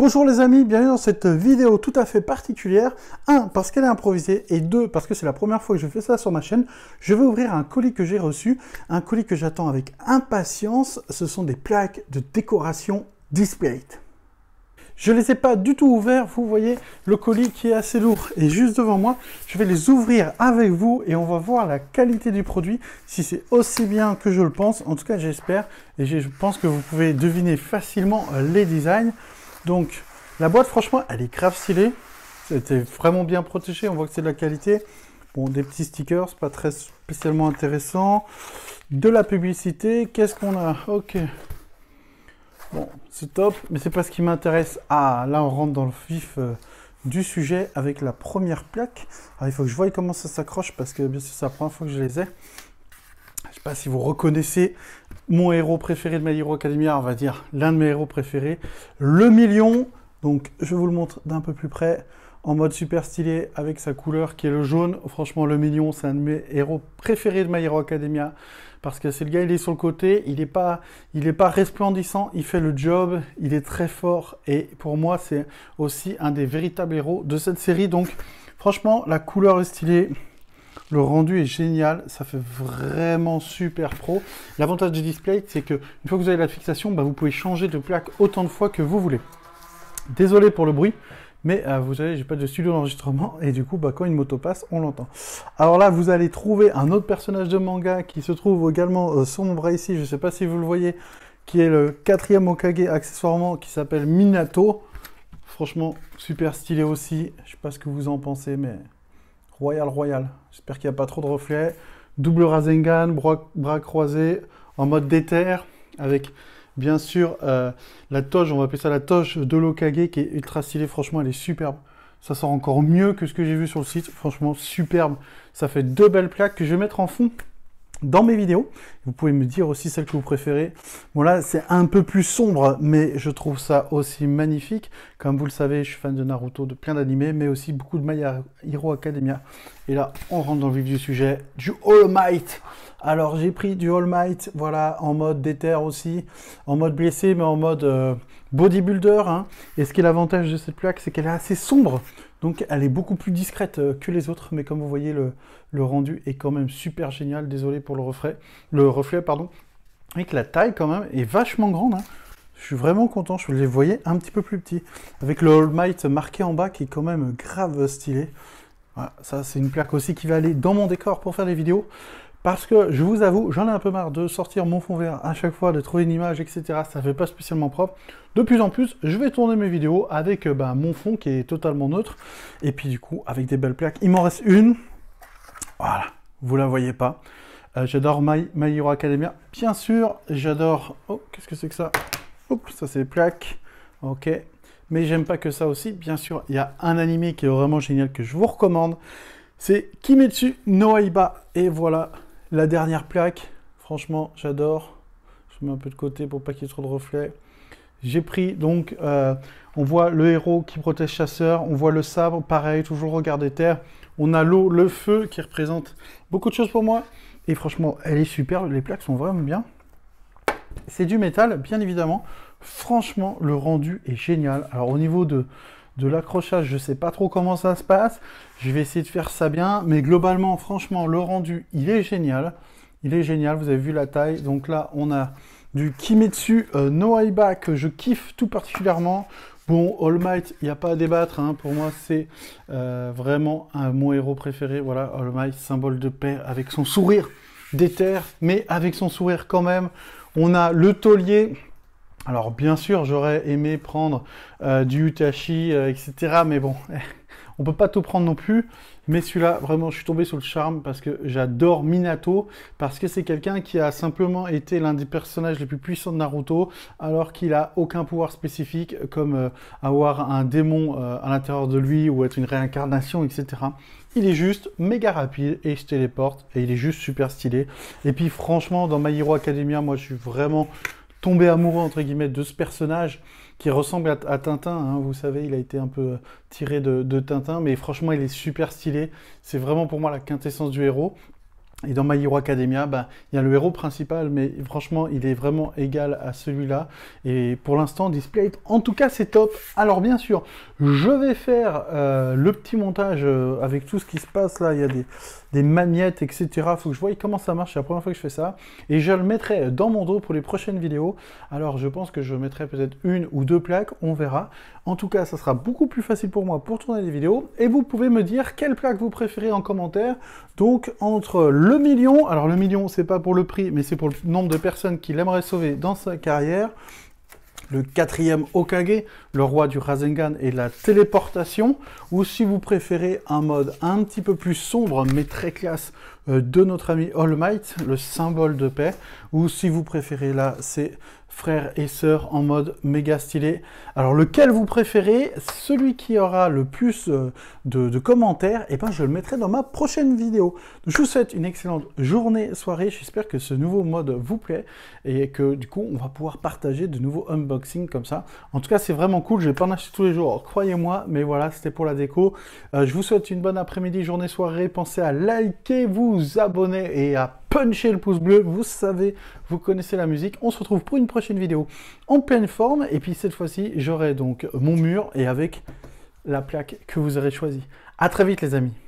Bonjour les amis, bienvenue dans cette vidéo tout à fait particulière. Un parce qu'elle est improvisée et deux parce que c'est la première fois que je fais ça sur ma chaîne. Je vais ouvrir un colis que j'ai reçu, un colis que j'attends avec impatience. Ce sont des plaques de décoration Display. Je ne les ai pas du tout ouverts, vous voyez le colis qui est assez lourd et juste devant moi. Je vais les ouvrir avec vous et on va voir la qualité du produit, si c'est aussi bien que je le pense. En tout cas, j'espère et je pense que vous pouvez deviner facilement les designs. Donc, la boîte, franchement, elle est grave stylée. C'était vraiment bien protégé. On voit que c'est de la qualité. Bon, des petits stickers, pas très spécialement intéressant. De la publicité. Qu'est-ce qu'on a Ok. Bon, c'est top, mais c'est pas ce qui m'intéresse. Ah, là, on rentre dans le vif euh, du sujet avec la première plaque. Ah, il faut que je voie comment ça s'accroche parce que, bien sûr, c'est la première fois que je les ai. Je ne sais pas si vous reconnaissez mon héros préféré de My Hero Academia, on va dire l'un de mes héros préférés, le million. Donc je vous le montre d'un peu plus près en mode super stylé avec sa couleur qui est le jaune. Franchement, le million, c'est un de mes héros préférés de My Hero Academia parce que c'est le gars, il est sur le côté, il n'est pas, il est pas resplendissant, il fait le job, il est très fort et pour moi, c'est aussi un des véritables héros de cette série. Donc, franchement, la couleur est stylée. Le rendu est génial, ça fait vraiment super pro. L'avantage du display, c'est que une fois que vous avez la fixation, bah, vous pouvez changer de plaque autant de fois que vous voulez. Désolé pour le bruit, mais euh, vous savez, j'ai pas de studio d'enregistrement et du coup, bah, quand une moto passe, on l'entend. Alors là, vous allez trouver un autre personnage de manga qui se trouve également euh, sur mon bras ici. Je ne sais pas si vous le voyez, qui est le quatrième Okage accessoirement, qui s'appelle Minato. Franchement, super stylé aussi. Je ne sais pas ce que vous en pensez, mais Royal Royal. J'espère qu'il n'y a pas trop de reflets. Double Rasengan, bras, croisés, en mode déterre, avec bien sûr euh, la toge, on va appeler ça la toge de l'Okage qui est ultra stylée. Franchement, elle est superbe. Ça sort encore mieux que ce que j'ai vu sur le site. Franchement, superbe. Ça fait deux belles plaques que je vais mettre en fond dans mes vidéos. Vous pouvez me dire aussi celle que vous préférez. Bon c'est un peu plus sombre, mais je trouve ça aussi magnifique. Comme vous le savez, je suis fan de Naruto, de plein d'animés, mais aussi beaucoup de My Hero Academia. Et là, on rentre dans le vif du sujet, du All Might. Alors j'ai pris du All Might, voilà, en mode déter aussi, en mode blessé, mais en mode euh, bodybuilder. Hein. Et ce qui est l'avantage de cette plaque, c'est qu'elle est assez sombre. Donc elle est beaucoup plus discrète euh, que les autres, mais comme vous voyez, le, rendu est quand même super génial. Désolé pour le reflet, le reflet pardon, et que la taille quand même est vachement grande. Hein. Je suis vraiment content, je les voyais un petit peu plus petit Avec le All Might marqué en bas qui est quand même grave stylé. Voilà, ça c'est une plaque aussi qui va aller dans mon décor pour faire des vidéos. Parce que je vous avoue, j'en ai un peu marre de sortir mon fond vert à chaque fois, de trouver une image, etc. Ça ne fait pas spécialement propre. De plus en plus, je vais tourner mes vidéos avec euh, bah, mon fond qui est totalement neutre. Et puis du coup, avec des belles plaques. Il m'en reste une. Voilà, vous la voyez pas. Euh, j'adore My, Hero Academia. Bien sûr, j'adore... Oh, qu'est-ce que c'est que ça Oups, ça c'est les plaques. Ok. Mais j'aime pas que ça aussi. Bien sûr, il y a un animé qui est vraiment génial que je vous recommande. C'est Kimetsu no Aiba. Et voilà, la dernière plaque, franchement, j'adore. Je mets un peu de côté pour pas qu'il y ait trop de reflets. J'ai pris donc, euh, on voit le héros qui protège chasseur, on voit le sabre, pareil, toujours regarder terre. On a l'eau, le feu qui représente beaucoup de choses pour moi. Et franchement, elle est superbe. les plaques sont vraiment bien. C'est du métal, bien évidemment. Franchement, le rendu est génial. Alors au niveau de, de l'accrochage, je sais pas trop comment ça se passe. Je vais essayer de faire ça bien, mais globalement, franchement, le rendu, il est génial. Il est génial, vous avez vu la taille. Donc là, on a du Kimetsu euh, No Aiba que je kiffe tout particulièrement. Bon, All Might, il n'y a pas à débattre. Hein. Pour moi, c'est euh, vraiment un, mon héros préféré. Voilà, All Might, symbole de paix, avec son sourire d'éther, mais avec son sourire quand même. On a le taulier alors bien sûr, j'aurais aimé prendre euh, du Utashi, etc. Euh, mais bon, on peut pas tout prendre non plus. Mais celui-là, vraiment, je suis tombé sous le charme parce que j'adore Minato, parce que c'est quelqu'un qui a simplement été l'un des personnages les plus puissants de Naruto, alors qu'il a aucun pouvoir spécifique, comme euh, avoir un démon à l'intérieur de lui ou être une réincarnation, etc. Il est juste méga rapide et il se téléporte et il est juste super stylé. Et puis franchement, dans My Hero Academia, moi je suis vraiment tomber amoureux entre guillemets de ce personnage qui ressemble à, Tintin. Hein, vous savez, il a été un peu euh, tiré de, de Tintin, mais franchement, il est super stylé. C'est vraiment pour moi la quintessence du héros. Et dans My Hero Academia, bah, il y a le héros principal, mais franchement, il est vraiment égal à celui-là. Et pour l'instant, Display, en tout cas, c'est top. Alors bien sûr, je vais faire euh, le petit montage euh, avec tout ce qui se passe là. Il y a des, des magnettes, etc. Faut que je voie comment ça marche. C'est la première fois que je fais ça. Et je le mettrai dans mon dos pour les prochaines vidéos. Alors je pense que je mettrai peut-être une ou deux plaques, on verra. En tout cas, ça sera beaucoup plus facile pour moi pour tourner des vidéos. Et vous pouvez me dire quelle plaque vous préférez en commentaire. Donc, entre le million, alors le million, c'est pas pour le prix, mais c'est pour le nombre de personnes qui aimerait sauver dans sa carrière. Le quatrième Okage, le roi du Rasengan et la téléportation. Ou si vous préférez un mode un petit peu plus sombre, mais très classe, euh, de notre ami All Might, le symbole de paix. Ou si vous préférez là, c'est frères et sœurs en mode méga stylé. Alors lequel vous préférez Celui qui aura le plus euh, de, commentaires, et eh ben je le mettrai dans ma prochaine vidéo. je vous souhaite une excellente journée, soirée. J'espère que ce nouveau mode vous plaît et que du coup on va pouvoir partager de nouveaux unboxings comme ça. En tout cas c'est vraiment cool, je vais pas en acheter tous les jours, croyez-moi, mais voilà, c'était pour la déco. Euh, je vous souhaite une bonne après-midi, journée, soirée. Pensez à liker, vous abonner et à puncher le pouce bleu, vous savez, vous connaissez la musique. On se retrouve pour une prochaine vidéo en pleine forme. Et puis cette fois-ci, j'aurai donc mon mur et avec la plaque que vous aurez choisie. À très vite les amis.